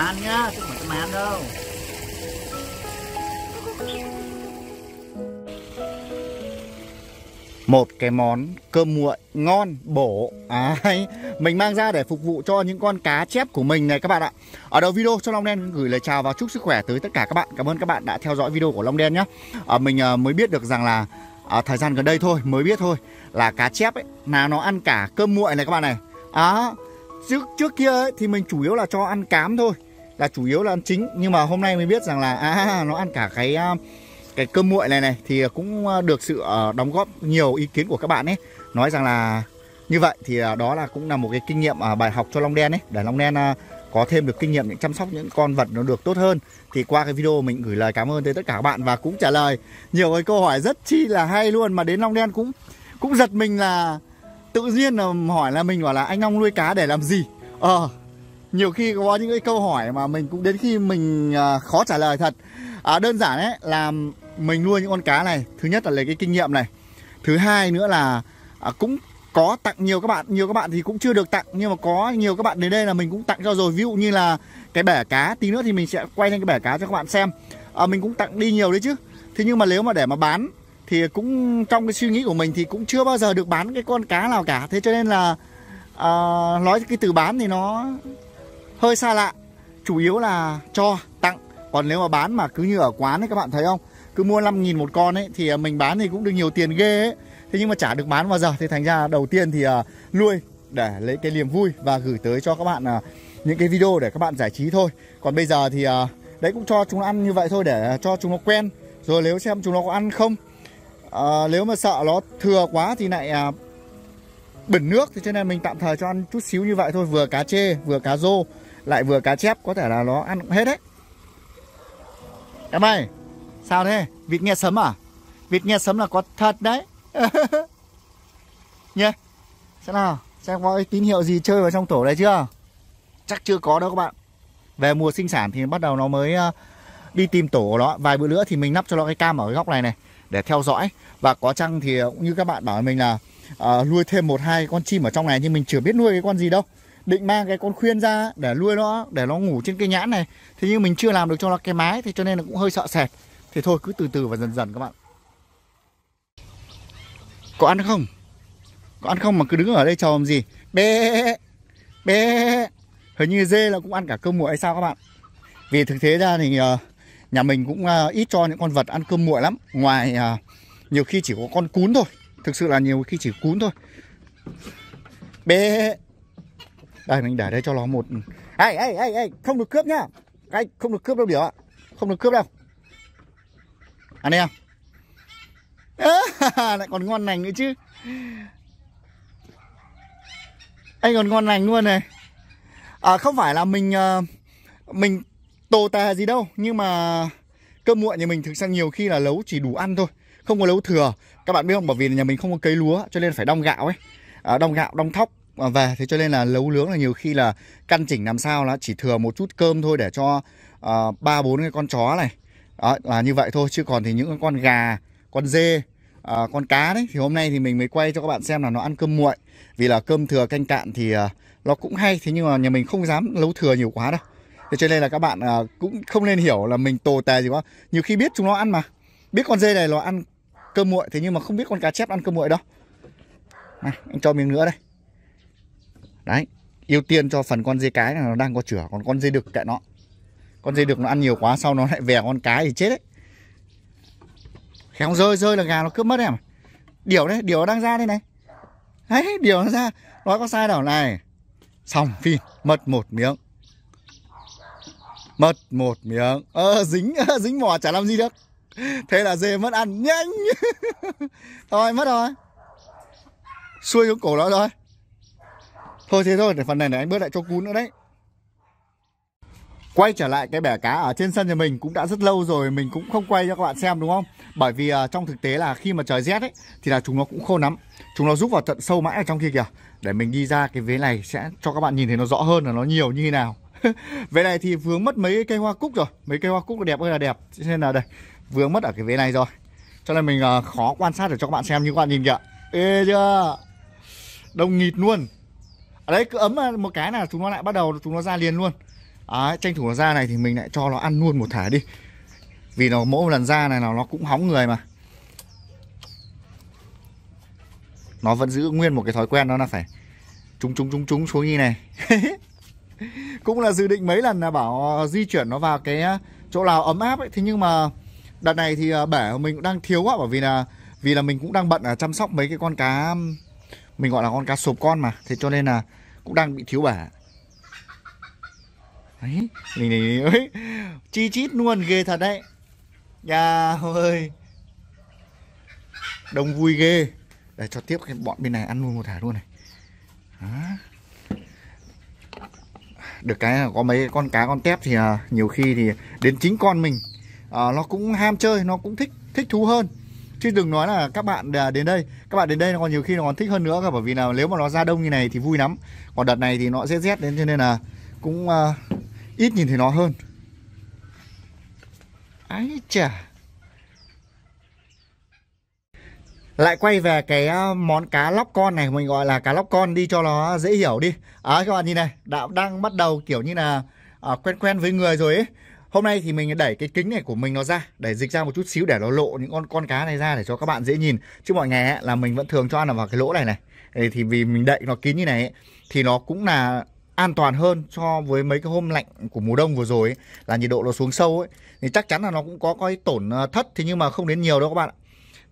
ăn nhá chứ không phải mày ăn đâu một cái món cơm nguội ngon bổ à, mình mang ra để phục vụ cho những con cá chép của mình này các bạn ạ ở đầu video cho long đen gửi lời chào và chúc sức khỏe tới tất cả các bạn cảm ơn các bạn đã theo dõi video của long đen nhé à, mình à, mới biết được rằng là à, thời gian gần đây thôi mới biết thôi là cá chép ấy là nó ăn cả cơm nguội này các bạn này à, trước trước kia ấy, thì mình chủ yếu là cho ăn cám thôi là chủ yếu là ăn chính nhưng mà hôm nay mới biết rằng là à, nó ăn cả cái à, cái cơm nguội này này thì cũng à, được sự à, đóng góp nhiều ý kiến của các bạn ấy nói rằng là như vậy thì đó là cũng là một cái kinh nghiệm bài học cho long đen ấy để long đen có thêm được kinh nghiệm những chăm sóc những con vật nó được tốt hơn thì qua cái video mình gửi lời cảm ơn tới tất cả các bạn và cũng trả lời nhiều cái câu hỏi rất chi là hay luôn mà đến long đen cũng cũng giật mình là tự nhiên là hỏi là mình bảo là anh long nuôi cá để làm gì ờ nhiều khi có những cái câu hỏi mà mình cũng đến khi mình à, khó trả lời thật à, đơn giản đấy là mình nuôi những con cá này thứ nhất là lấy cái kinh nghiệm này thứ hai nữa là à, cũng có tặng nhiều các bạn nhiều các bạn thì cũng chưa được tặng nhưng mà có nhiều các bạn đến đây là mình cũng tặng cho rồi ví dụ như là cái bẻ cá tí nữa thì mình sẽ quay lên cái bẻ cá cho các bạn xem à, mình cũng tặng đi nhiều đấy chứ thế nhưng mà nếu mà để mà bán thì cũng trong cái suy nghĩ của mình thì cũng chưa bao giờ được bán cái con cá nào cả thế cho nên là à, nói cái từ bán thì nó hơi xa lạ chủ yếu là cho tặng còn nếu mà bán mà cứ như ở quán ấy các bạn thấy không cứ mua 5 nghìn một con ấy thì à, mình bán thì cũng được nhiều tiền ghê ấy thế nhưng mà chả được bán bao giờ thì thành ra đầu tiên thì nuôi à, để lấy cái niềm vui và gửi tới cho các bạn à, những cái video để các bạn giải trí thôi còn bây giờ thì đấy cũng cho chúng nó ăn như vậy thôi để cho chúng nó quen rồi nếu xem chúng nó có ăn không uh, nếu mà sợ nó thừa quá thì lại bẩn nước thì cho nên mình tạm thời cho ăn chút xíu như vậy thôi vừa cá chê vừa cá rô lại vừa cá chép có thể là nó ăn hết đấy em ơi sao thế vịt nghe sấm à vịt nghe sấm là có thật đấy nhé xem nào xem có tín hiệu gì chơi vào trong tổ đấy chưa chắc chưa có đâu các bạn về mùa sinh sản thì bắt đầu nó mới ờ, đi tìm tổ của nó vài bữa nữa thì mình nắp cho nó cái cam ở cái góc này này để theo dõi và có chăng thì cũng như các bạn bảo mình là uh, nuôi thêm một hai con chim ở trong này nhưng mình chưa biết nuôi cái con gì đâu định mang cái con khuyên ra để nuôi nó để nó ngủ trên cây nhãn này thế nhưng mình chưa làm được cho nó cái mái thì cho nên là cũng hơi sợ sệt thì thôi cứ từ từ và dần dần các bạn có ăn không có ăn không mà cứ đứng ở đây chờ làm gì bé bé hình như dê là cũng ăn cả cơm muội hay sao các bạn vì thực tế ra thì ờ, nhà mình cũng ờ, ít cho những con vật ăn cơm muội lắm ngoài ờ, nhiều khi chỉ có con cún thôi thực sự là nhiều khi chỉ cún thôi bé đây mình để đây cho nó một ấy ấy ấy ấy không được cướp nhá anh không được cướp đâu điều ạ không được cướp đâu anh em à, lại còn ngon lành nữa chứ anh còn ngon lành luôn này à, không phải là mình ờ, mình tồ tà gì đâu nhưng mà cơm muộn nhà mình thực ra nhiều khi là lấu chỉ đủ ăn thôi không có lấu thừa các bạn biết không bởi vì nhà mình không có cấy lúa cho nên phải đong gạo ấy à, đong gạo đong thóc À, về thế cho nên là nấu nướng là nhiều khi là căn chỉnh làm sao là chỉ thừa một chút cơm thôi để cho à, ba uh, bốn cái con chó này đó, là như vậy thôi chứ còn thì những con gà con dê uh, con cá đấy thì hôm nay thì mình mới quay cho các bạn xem là nó ăn cơm muội vì là cơm thừa canh cạn thì uh, nó cũng hay thế nhưng mà nhà mình không dám nấu thừa nhiều quá đâu thế cho nên là các bạn à, cũng không nên hiểu là mình tồ tè gì quá nhiều khi biết chúng nó ăn mà biết con dê này nó ăn cơm muội thế nhưng mà không biết con cá chép ăn cơm muội đâu này anh cho miếng nữa đây đấy ưu tiên cho phần con dê cái là nó đang có chửa còn con dê đực kệ nó con dê đực nó ăn nhiều quá sau nó lại về con cái thì chết đấy khéo rơi rơi là gà nó cướp mất em điều đấy điều nó đang ra đây này đấy điều nó ra nói có sai đâu này xong phim mất một miếng mất một miếng ơ dính dính mò chả làm gì được thế là dê mất ăn nhanh thôi mất rồi xuôi xuống cổ nó rồi Thôi thế thôi, để phần này để anh bớt lại cho cún nữa đấy. Quay trở lại cái bẻ cá ở trên sân nhà mình cũng đã rất lâu rồi mình cũng không quay cho các bạn xem đúng không? Bởi vì uh, trong thực tế là khi mà trời rét ấy thì là chúng nó cũng khô lắm. Chúng nó rút vào tận sâu mãi ở trong kia kìa. Để mình đi ra cái vế này sẽ cho các bạn nhìn thấy nó rõ hơn là nó nhiều như thế nào. vế này thì vướng mất mấy cây hoa cúc rồi, mấy cây hoa cúc đẹp ơi là đẹp. Cho nên là đây, vướng mất ở cái vế này rồi. Cho nên mình uh, khó quan sát để cho các bạn xem như các bạn nhìn kìa. Ê chưa? Đông nghịt luôn ở đấy cứ ấm một cái là chúng nó lại bắt đầu chúng nó ra liền luôn đấy, tranh thủ nó ra này thì mình lại cho nó ăn luôn một thả đi vì nó mỗi lần ra này nó cũng hóng người mà nó vẫn giữ nguyên một cái thói quen đó là phải trúng trúng trúng trúng xuống như này cũng là dự định mấy lần là bảo ờ, di chuyển nó vào cái ờ, chỗ nào ấm áp ấy thế nhưng mà đợt này thì ờ, bể của mình cũng đang thiếu quá bởi vì là vì là mình cũng đang bận ở chăm sóc mấy cái con cá mình gọi là con cá sộp con mà thế cho nên là cũng đang bị thiếu bả đấy này này ấy chi chít luôn ghê thật đấy nhà ơi đông vui ghê để cho tiếp cái bọn bên này ăn luôn một thả luôn này đó. được cái là có mấy con cá con tép thì à, nhiều khi thì đến chính con mình à, nó cũng ham chơi nó cũng thích thích thú hơn chứ đừng nói là các bạn à, đến đây các bạn đến đây nó còn nhiều khi nó còn thích hơn nữa cả bởi vì là nếu mà nó ra đông như này thì vui lắm còn đợt này thì nó rét rét đến cho nên là cũng uh, ít nhìn thấy nó hơn ái chà lại quay về cái à, món cá lóc con này mình gọi là cá lóc con đi cho nó dễ hiểu đi à, các bạn nhìn này đã đang bắt đầu kiểu như là à, quen quen với người rồi ấy Hôm nay thì mình đẩy cái kính này của mình nó ra Để dịch ra một chút xíu để nó lộ những con con cá này ra để cho các bạn dễ nhìn Chứ mọi ngày ấy, là mình vẫn thường cho ăn vào cái lỗ này này Thì vì mình đậy nó kín như này ấy, Thì nó cũng là an toàn hơn cho với mấy cái hôm lạnh của mùa đông vừa rồi ấy, là nhiệt độ nó xuống sâu ấy thì chắc chắn là nó cũng có cái tổn ờ, thất thế nhưng mà không đến nhiều đâu các bạn ạ.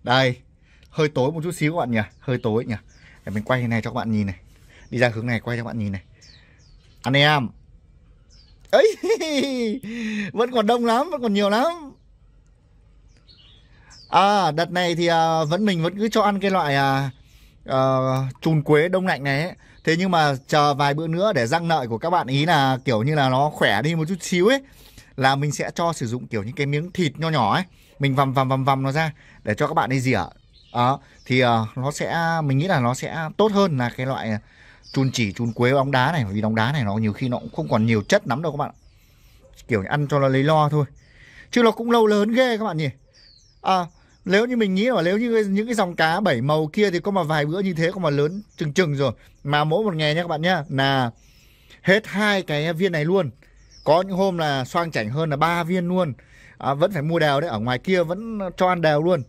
Đây, hơi tối một chút xíu các bạn nhỉ, hơi tối nhỉ. Để mình quay này cho các bạn nhìn này. Đi ra hướng này quay cho các bạn nhìn này. Anh em, ấy vẫn còn đông lắm vẫn còn nhiều lắm à đợt này thì à, vẫn mình vẫn cứ cho ăn cái loại à, à, chùn quế đông lạnh này ấy. thế nhưng mà chờ vài bữa nữa để răng lợi của các bạn ý là kiểu như là nó khỏe đi một chút xíu ấy là mình sẽ cho sử dụng kiểu những cái miếng thịt nho nhỏ ấy mình vằm vằm vằm vằm nó ra để cho các bạn ấy dỉa à, thì uh, nó sẽ mình nghĩ là nó sẽ tốt hơn là cái loại chun chỉ chun quế bóng đá này vì bóng đá này nó nhiều khi nó cũng không còn nhiều chất lắm đâu các bạn kiểu ăn cho nó lấy lo thôi chứ nó cũng lâu lớn ghê các bạn nhỉ à nếu như mình nghĩ là nếu như những cái dòng cá bảy màu kia thì có mà vài bữa như thế có mà lớn chừng chừng rồi mà mỗi một ngày nha các bạn nhá là hết hai cái viên này luôn có những hôm là xoang chảnh hơn là ba viên luôn à, vẫn phải mua đều đấy ở ngoài kia vẫn cho ăn đều luôn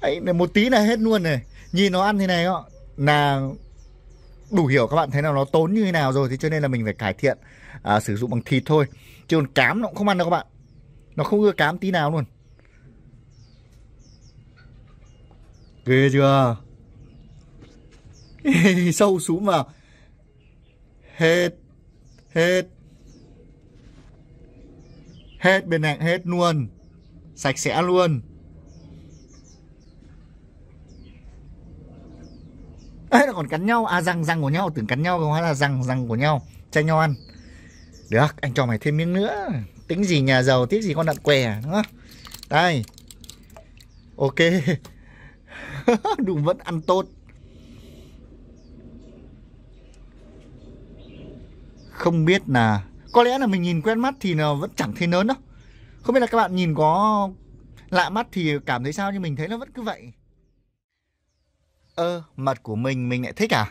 ấy một tí là hết luôn này nhìn nó ăn thế này đó là đủ hiểu các bạn thấy là nó tốn như thế nào rồi thì cho nên là mình phải cải thiện à, sử dụng bằng thịt thôi chứ còn cám nó cũng không ăn đâu các bạn nó không ưa cám tí nào luôn ghê chưa sâu xuống vào, hết hết hết bên này hết luôn sạch sẽ luôn còn cắn nhau à răng răng của nhau tưởng cắn nhau hóa là răng răng của nhau tranh nhau ăn được anh cho mày thêm miếng nữa tính gì nhà giàu tiếc gì con đặn què đúng không đây ok đùng vẫn ăn tốt không biết là có lẽ là mình nhìn quen mắt thì nó vẫn chẳng thấy lớn đâu không biết là các bạn nhìn có lạ mắt thì cảm thấy sao nhưng mình thấy nó vẫn cứ vậy ơ mật của mình mình lại thích à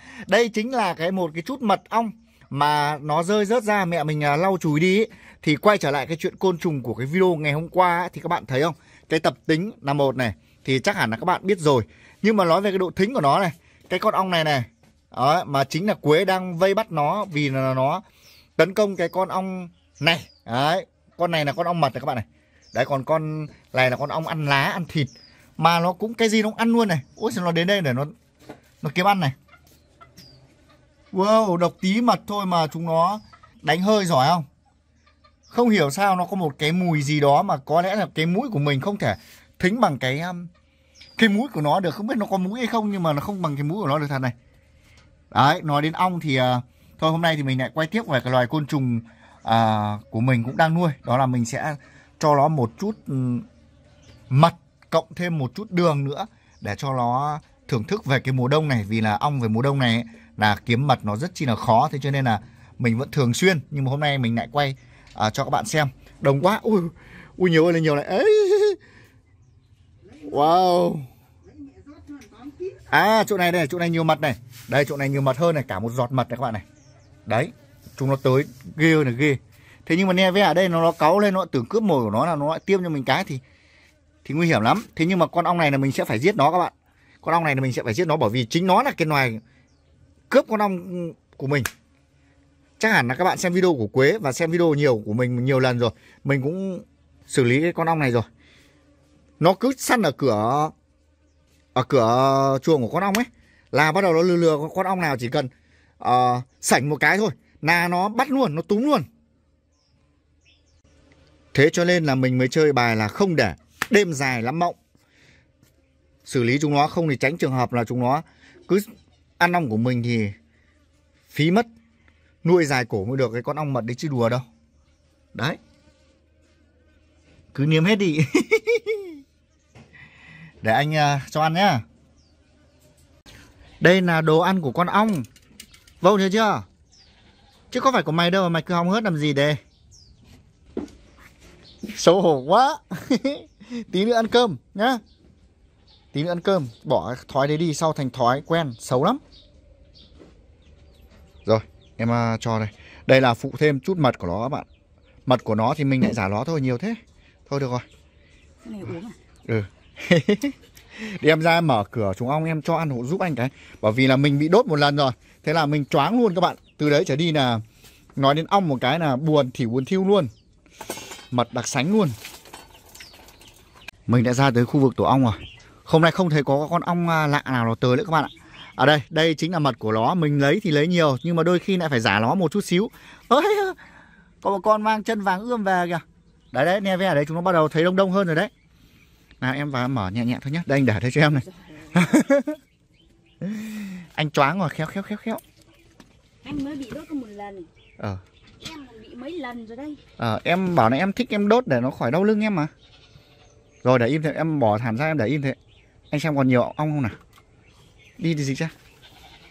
đây chính là cái một cái chút mật ong mà nó rơi rớt ra mẹ mình à, lau chùi đi ấy. thì quay trở lại cái chuyện côn trùng của cái video ngày hôm qua ấy, thì các bạn thấy không cái tập tính là một này thì chắc hẳn là các bạn biết rồi nhưng mà nói về cái độ thính của nó này cái con ong này này đó, mà chính là quế đang vây bắt nó vì là nó tấn công cái con ong này đấy con này là con ong mật này các bạn này đấy còn con này là con ong ăn lá ăn thịt mà nó cũng cái gì nó cũng ăn luôn này ôi nó đến đây để nó nó kiếm ăn này wow độc tí mật thôi mà chúng nó đánh hơi giỏi không không hiểu sao nó có một cái mùi gì đó mà có lẽ là cái mũi của mình không thể thính bằng cái um, cái mũi của nó được không biết nó có mũi hay không nhưng mà nó không bằng cái mũi của nó được thật này đấy nói đến ong thì uh, thôi hôm nay thì mình lại quay tiếp về cái loài côn trùng uh, của mình cũng đang nuôi đó là mình sẽ cho nó một chút um, mật cộng thêm một chút đường nữa để cho nó thưởng thức về cái mùa đông này vì là ong về mùa đông này là kiếm mật nó rất chi là khó thế cho nên là mình vẫn thường xuyên nhưng mà hôm nay mình lại quay à, cho các bạn xem đồng quá ui ui nhiều ơi là nhiều này ấy wow à chỗ này đây chỗ này nhiều mật này đây chỗ này nhiều mật hơn này cả một giọt mật này các bạn này đấy chúng nó tới ghê là ghê thế nhưng mà nghe với ở đây nó nó cáu lên nó tưởng cướp mồi của nó là nó lại tiêm cho mình cái thì thì nguy hiểm lắm thế nhưng mà con ong này là mình sẽ phải giết nó các bạn con ong này là mình sẽ phải giết nó bởi vì chính nó là cái loài cướp con ong của mình chắc hẳn là các bạn xem video của quế và xem video nhiều của mình nhiều lần rồi mình cũng xử lý cái con ong này rồi nó cứ săn ở cửa ở cửa chuồng của con ong ấy là bắt đầu nó lừa lừa con ong nào chỉ cần uh, sảnh một cái thôi là nó bắt luôn nó túm luôn thế cho nên là mình mới chơi bài là không để đêm dài lắm mộng xử lý chúng nó không thì tránh trường hợp là chúng nó cứ ăn ong của mình thì phí mất nuôi dài cổ mới được cái con ong mật đấy chứ đùa đâu đấy cứ niêm hết đi để anh uh, cho ăn nhá đây là đồ ăn của con ong vâng thấy chưa chứ có phải của mày đâu mà mày cứ hóng hớt làm gì đây xấu hổ quá tí nữa ăn cơm nhá tí nữa ăn cơm bỏ thói đấy đi sau thành thói quen xấu lắm rồi em à, cho đây đây là phụ thêm chút mật của nó các bạn mật của nó thì mình lại giả nó thôi nhiều thế thôi được rồi cái này uống à ừ để em ra mở cửa chúng ong em cho ăn hộ giúp anh cái bởi vì là mình bị đốt một lần rồi thế là mình choáng luôn các bạn từ đấy trở đi là nói đến ong một cái là buồn thì buồn thiu luôn mật đặc sánh luôn mình đã ra tới khu vực tổ ong rồi Hôm nay không thấy có con ong à, lạ nào nó tới nữa các bạn ạ ở à đây, đây chính là mật của nó Mình lấy thì lấy nhiều Nhưng mà đôi khi lại phải giả nó một chút xíu Ơi, Có một con mang chân vàng ươm về kìa Đấy đấy, nghe về đấy chúng nó bắt đầu thấy đông đông hơn rồi đấy Nào em vào mở nhẹ nhẹ thôi nhé Đây anh để thế cho em này Anh choáng rồi, khéo khéo khéo khéo Anh mới bị đốt có một lần Ờ Em bị mấy lần rồi đây Ờ, em bảo là em thích em đốt để nó khỏi đau lưng em mà rồi để im thế em bỏ thảm ra em để im thế anh xem còn nhiều ong không nào đi thì dịch ra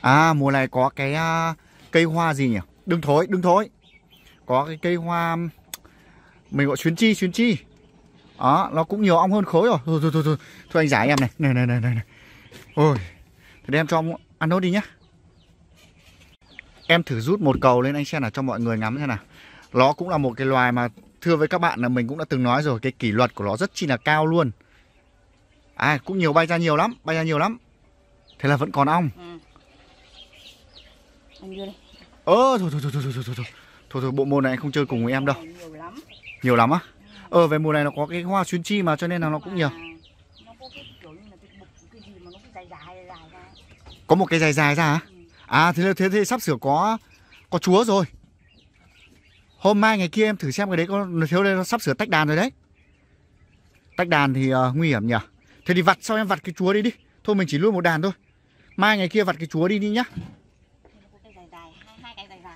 à mùa này có cái uh, cây hoa gì nhỉ đừng thối đừng thối có cái cây hoa mình gọi chuyến chi chuyến chi đó nó cũng nhiều ong hơn khối rồi thôi thôi thôi thôi, thôi anh giải em này này này này này, này. ôi thì đem cho ông ăn nốt đi nhá em thử rút một cầu lên anh xem là cho mọi người ngắm xem nào nó cũng là một cái loài mà thưa với các bạn là mình cũng đã từng nói rồi cái kỷ luật của nó rất chi là cao luôn à cũng nhiều bay ra nhiều lắm bay ra nhiều lắm thế là vẫn còn ong ừ. ăn vô ơ thôi thôi thôi thôi thôi thôi thôi thôi thôi bộ môn này không chơi cùng với em đâu nhiều lắm á ờ về mùa này nó có cái hoa xuyên chi mà cho nên là nó cũng nhiều có một cái dài dài ra ừ. à thế thế thế sắp sửa có có chúa rồi hôm mai ngày kia em thử xem cái đấy có thiếu đây nó sắp sửa tách đàn rồi đấy tách đàn thì uh, nguy hiểm nhỉ thế thì vặt sau em vặt cái chúa đi đi thôi mình chỉ nuôi một đàn thôi mai ngày kia vặt cái chúa đi đi nhá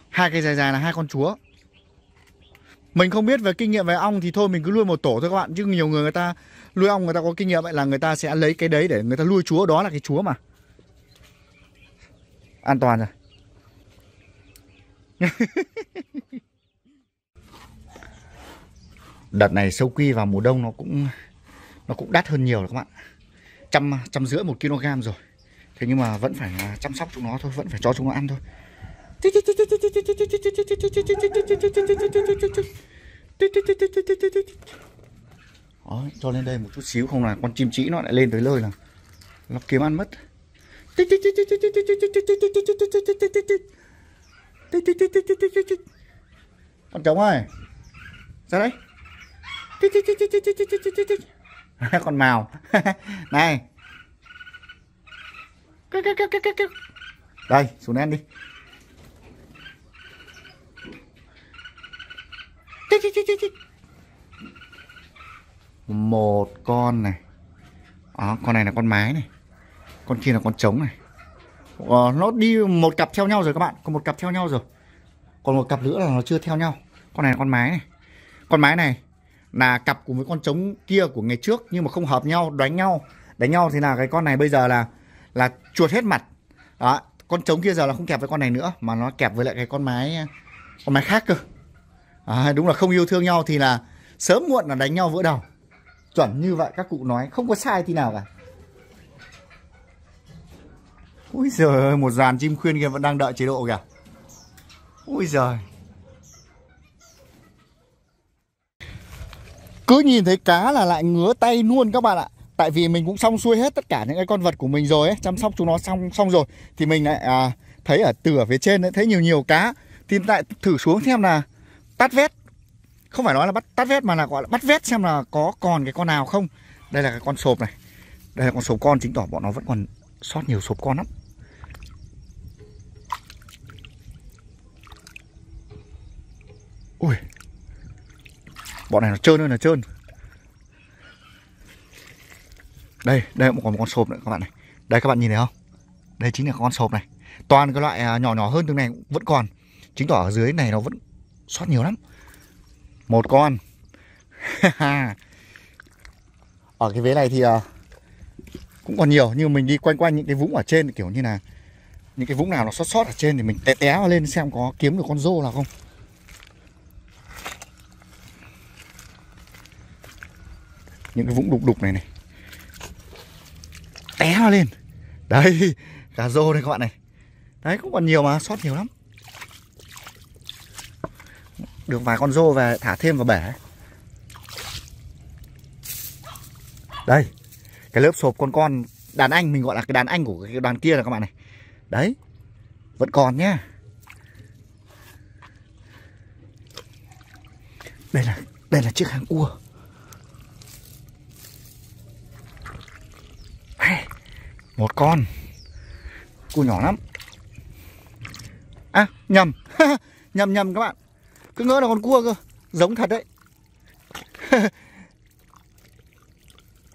hai cái dài dài là hai con chúa mình không biết về kinh nghiệm về ong thì thôi mình cứ nuôi một tổ thôi các bạn chứ nhiều người người ta nuôi ong người ta có kinh nghiệm vậy là người ta sẽ lấy cái đấy để người ta nuôi chúa đó là cái chúa mà an toàn rồi đợt này sâu quy vào mùa đông nó cũng nó cũng đắt hơn nhiều các bạn trăm trăm rưỡi một kg rồi thế nhưng mà vẫn phải chăm sóc chúng nó thôi vẫn phải cho chúng nó ăn thôi Đó, cho lên đây một chút xíu không là con chim trĩ nó lại lên tới lơi là nó kiếm ăn mất con trống ơi ra đấy con màu này đây xuống ăn đi một con này à, con này là con mái này con kia là con trống này à, nó đi một cặp theo nhau rồi các bạn còn một cặp theo nhau rồi còn một cặp nữa là nó chưa theo nhau con này là con mái này con mái này là cặp cùng với con trống kia của ngày trước nhưng mà không hợp nhau đánh nhau đánh nhau thì là cái con này bây giờ là là chuột hết mặt đó con trống kia giờ là không kẹp với con này nữa mà nó kẹp với lại cái con mái con mái khác cơ à, đúng là không yêu thương nhau thì là sớm muộn là đánh nhau vỡ đầu chuẩn như vậy các cụ nói không có sai thì nào cả ui giời ơi một dàn chim khuyên kia vẫn đang đợi chế độ kìa ui giời cứ nhìn thấy cá là lại ngứa tay luôn các bạn ạ tại vì mình cũng xong xuôi hết tất cả những cái con vật của mình rồi ấy chăm sóc chúng nó xong xong rồi thì mình lại à, thấy ở từ ở phía trên ấy, thấy nhiều nhiều cá thì lại thử xuống xem là tắt vét không phải nói là bắt tắt vét mà là gọi là bắt vét xem là có còn cái con nào không đây là cái con sộp này đây là con sộp con chứng tỏ bọn nó vẫn còn sót nhiều sộp con lắm ui bọn này nó trơn hơn là trơn đây đây cũng còn một con sộp nữa các bạn này đây các bạn nhìn thấy không đây chính là con sộp này toàn cái loại à, nhỏ nhỏ hơn từ này vẫn còn chứng tỏ ở dưới này nó vẫn sót nhiều lắm một con ở cái vế này thì à, cũng còn nhiều nhưng mình đi quanh quanh những cái vũng ở trên kiểu như là những cái vũng nào nó sót sót ở trên thì mình té té lên xem có kiếm được con rô nào không những cái vũng đục đục này này té nó lên đây cá rô đây các bạn này đấy cũng còn nhiều mà sót nhiều lắm được vài con rô về thả thêm vào bể đây cái lớp sộp con con đàn anh mình gọi là cái đàn anh của cái đoàn kia là các bạn này đấy vẫn còn nhá đây là đây là chiếc hàng cua một con cua nhỏ lắm à nhầm nhầm nhầm các bạn cứ ngỡ là con cua cơ giống thật đấy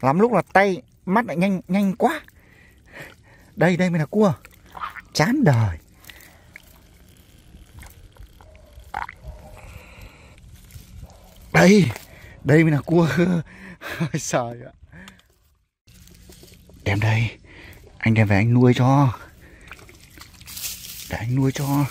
lắm lúc là tay mắt lại nhanh nhanh quá đây đây mới là cua chán đời đây đây mới là cua trời ạ đem đây anh đem về anh nuôi cho để anh nuôi cho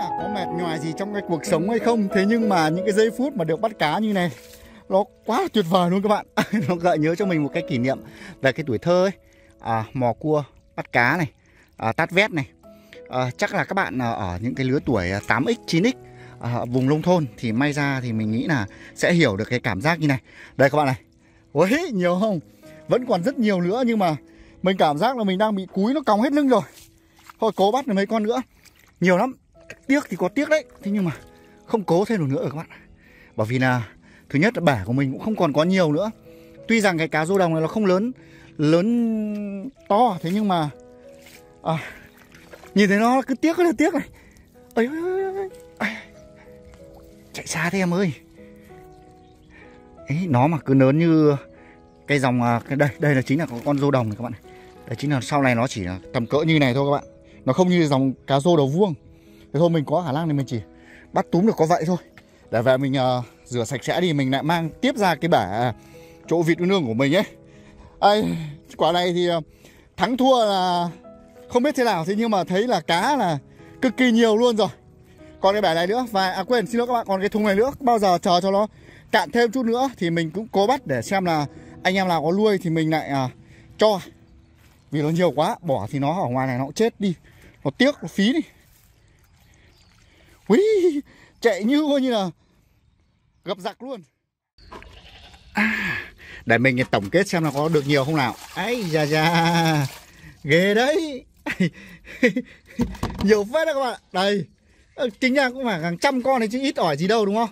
là có mệt nhòi gì trong cái cuộc sống hay không thế nhưng mà những cái giây phút mà được bắt cá như này nó quá tuyệt vời luôn các bạn nó gợi nhớ cho mình một cái kỷ niệm về cái tuổi thơ ấy à, mò cua bắt cá này à, tát vét này à, chắc là các bạn à, ở những cái lứa tuổi 8x à, 9x à, vùng nông thôn thì may ra thì mình nghĩ là sẽ hiểu được cái cảm giác như này đây các bạn này ôi nhiều không vẫn còn rất nhiều nữa nhưng mà mình cảm giác là mình đang bị cúi nó còng hết lưng rồi thôi cố bắt được mấy con nữa nhiều lắm Tiếc thì có tiếc đấy Thế nhưng mà không cố thêm được nữa rồi các bạn Bởi vì là thứ nhất là bể của mình cũng không còn có nhiều nữa Tuy rằng cái cá rô đồng này nó không lớn Lớn to Thế nhưng mà à, Nhìn thấy nó cứ tiếc là tiếc này ơi, Chạy xa thế em ơi Ấy, nó mà cứ lớn như cái dòng à, cái đây đây là chính là con rô đồng này các bạn đây chính là sau này nó chỉ là tầm cỡ như này thôi các bạn. Nó không như dòng cá rô đầu vuông thế thôi mình có hà lan thì mình chỉ bắt túm được có vậy thôi để về mình uh, rửa sạch sẽ đi mình lại mang tiếp ra cái bể à, chỗ vịt nương của mình ấy Ây, quả này thì ờ, thắng thua là không biết thế nào thế nhưng mà thấy là cá là cực kỳ nhiều luôn rồi còn cái bể này nữa và à quên xin lỗi các bạn còn cái thùng này nữa bao giờ chờ cho nó cạn thêm chút nữa thì mình cũng cố bắt để xem là anh em nào có nuôi thì mình lại à, cho vì nó nhiều quá bỏ thì nó ở ngoài này nó cũng chết đi nó tiếc nó phí đi Ui, chạy như coi như là gặp giặc luôn à, để mình tổng kết xem là có được nhiều không nào ấy da da ghê đấy nhiều phết đó các bạn đây chính ra cũng phải hàng trăm con này chứ ít ỏi gì đâu đúng không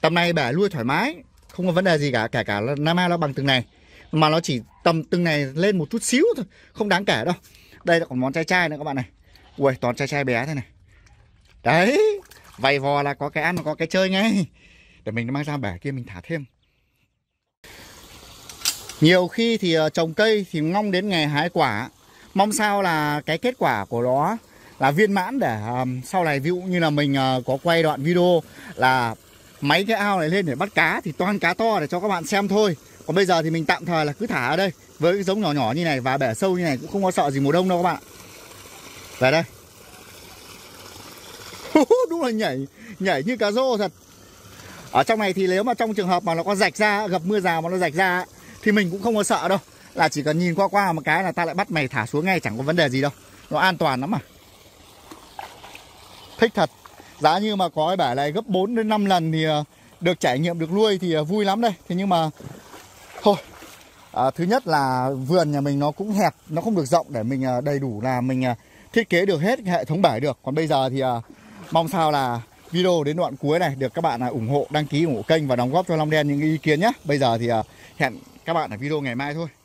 tầm này bẻ nuôi thoải mái không có vấn đề gì cả kể cả nam mai nó bằng từng này mà nó chỉ tầm từng này lên một chút xíu thôi không đáng kể đâu đây là còn món chai chai nữa các bạn này ui toàn chai chai bé thế này đấy vầy vò là có cái ăn có cái chơi ngay để mình mang ra bể kia mình thả thêm nhiều khi thì ờ, trồng cây thì mong đến ngày hái quả mong sao là cái kết quả của nó là viên mãn để um, sau này ví dụ như là mình uh, có quay đoạn video là máy cái ao này lên để bắt cá thì toàn cá to để cho các bạn xem thôi còn bây giờ thì mình tạm thời là cứ thả ở đây với cái giống nhỏ nhỏ như này và bể sâu như này cũng không có sợ gì mùa đông đâu các bạn về đây đúng là nhảy nhảy như cá rô thật ở trong này thì nếu mà trong trường hợp mà nó có rạch ra gặp mưa rào mà nó rạch ra thì mình cũng không có sợ đâu là chỉ cần nhìn qua qua một cái là ta lại bắt mày thả xuống ngay chẳng có vấn đề gì đâu nó an toàn lắm mà thích thật giá như mà có cái bể này gấp 4 đến 5 lần thì ờ, được trải nghiệm được nuôi thì ờ, vui lắm đây thế nhưng mà thôi à, thứ nhất là vườn nhà mình nó cũng hẹp nó không được rộng để mình ờ, đầy đủ là mình thiết kế được hết hệ thống bể được còn bây giờ thì mong sao là video đến đoạn cuối này được các bạn à, ủng hộ đăng ký ủng hộ kênh và đóng góp cho Long Đen những ý kiến nhé bây giờ thì à, hẹn các bạn ở video ngày mai thôi